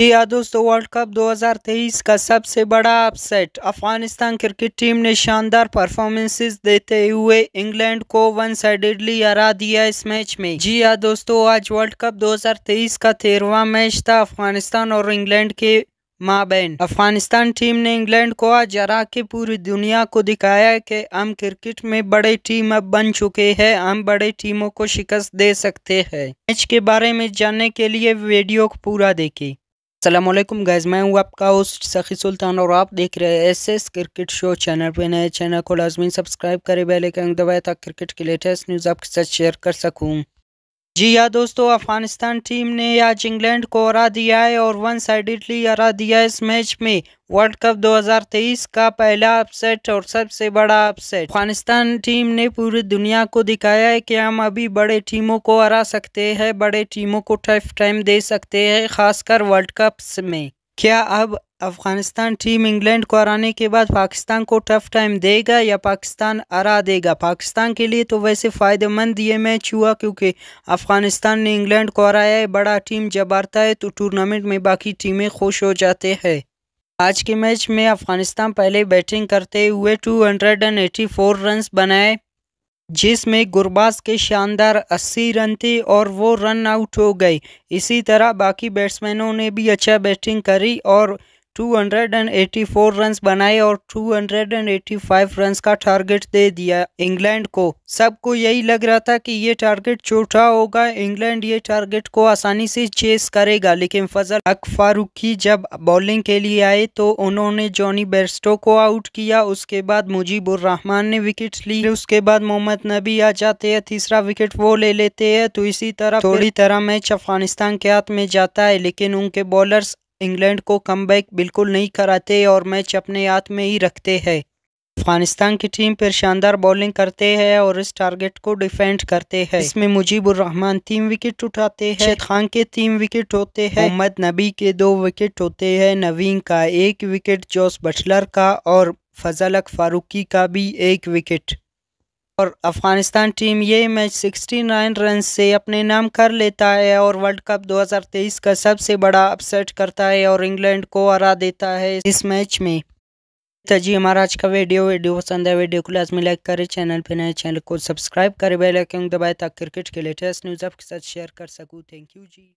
जी हाँ दोस्तों world cup 2023 का सबसे बड़ा अपसेट अफगानिस्तान क्रिकेट टीम ने शानदार परफॉर्मेंसेस देते हुए इंग्लैंड को वन साइडेडली हरा दिया इस मैच में जी हाँ दोस्तों आज वर्ल्ड कप 2023 का तेरहवा मैच था अफगानिस्तान और इंग्लैंड के माबेन अफगानिस्तान टीम ने इंग्लैंड को आज हरा के पूरी दुनिया को दिखाया कि हम क्रिकेट में बड़े टीम अब बन चुके हैं हम बड़े टीमों को शिकस्त दे सकते हैं मैच के बारे में जानने के लिए वीडियो को पूरा देखें असलम गैज़ मैं हूँ आपका होस्ट सखी सुल्तान और आप देख रहे हैं एसएस क्रिकेट शो चैनल पे नए चैनल को लाजमी सब्सक्राइब करें बेल आइकन दबाएं ताकि क्रिकेट की लेटेस्ट न्यूज़ आपके साथ शेयर कर सकूँ जी हाँ दोस्तों अफगानिस्तान टीम ने आज इंग्लैंड को हरा दिया है और वन साइडली हरा दिया है इस मैच में वर्ल्ड कप 2023 का पहला अपसेट और सबसे बड़ा अपसेट अफगानिस्तान टीम ने पूरी दुनिया को दिखाया है कि हम अभी बड़े टीमों को हरा सकते हैं बड़े टीमों को टफ टाइम दे सकते हैं खासकर वर्ल्ड कप में क्या अब अफगानिस्तान टीम इंग्लैंड को हराने के बाद पाकिस्तान को टफ टाइम देगा या पाकिस्तान हरा देगा पाकिस्तान के लिए तो वैसे फ़ायदेमंद ये मैच हुआ क्योंकि अफगानिस्तान ने इंग्लैंड को हराया है बड़ा टीम जब हारता है तो टूर्नामेंट में बाकी टीमें खुश हो जाते हैं आज के मैच में अफगानिस्तान पहले बैटिंग करते हुए टू फोर रन्स बनाए जिसमें गुरबाज के शानदार 80 रन थे और वो रन आउट हो गए इसी तरह बाकी बैट्समैनों ने भी अच्छा बैटिंग करी और 284 रन्स बनाए और 285 रन्स का टारगेट दे दिया इंग्लैंड को सबको यही लग रहा था कि ये टारगेट छोटा होगा इंग्लैंड ये टारगेट को आसानी से चेस करेगा लेकिन फजल अक फारूकी जब बॉलिंग के लिए आए तो उन्होंने जॉनी बेस्टो को आउट किया उसके बाद मुजीबुर रहमान ने विकेट ली उसके बाद मोहम्मद नबी आ जाते हैं तीसरा विकेट वो ले लेते हैं तो इसी तरह थोड़ी तरह मैच अफगानिस्तान के हाथ में जाता है लेकिन उनके बॉलर इंग्लैंड को कम बिल्कुल नहीं कराते और मैच अपने हाथ में ही रखते हैं अफगानिस्तान की टीम पर शानदार बॉलिंग करते हैं और इस टारगेट को डिफेंड करते हैं इसमें मुजीबुर रहमान तीन विकेट उठाते हैं खान के तीन विकेट होते हैं मोहम्मद नबी के दो विकेट होते हैं नवीन का एक विकेट जोस बटलर का और फजलक फारूकी का भी एक विकेट और अफगानिस्तान टीम ये मैच 69 रन से अपने नाम कर लेता है और वर्ल्ड कप 2023 का सबसे बड़ा अपसेट करता है और इंग्लैंड को हरा देता है इस मैच में तो जी हमारा आज का वीडियो वीडियो पसंद है वीडियो को लाजमी लाइक करें चैनल पर नए चैनल को सब्सक्राइब करें बेल दबाए ताकि क्रिकेट के लेटेस्ट न्यूज़ आपके साथ शेयर कर सकूँ थैंक यू जी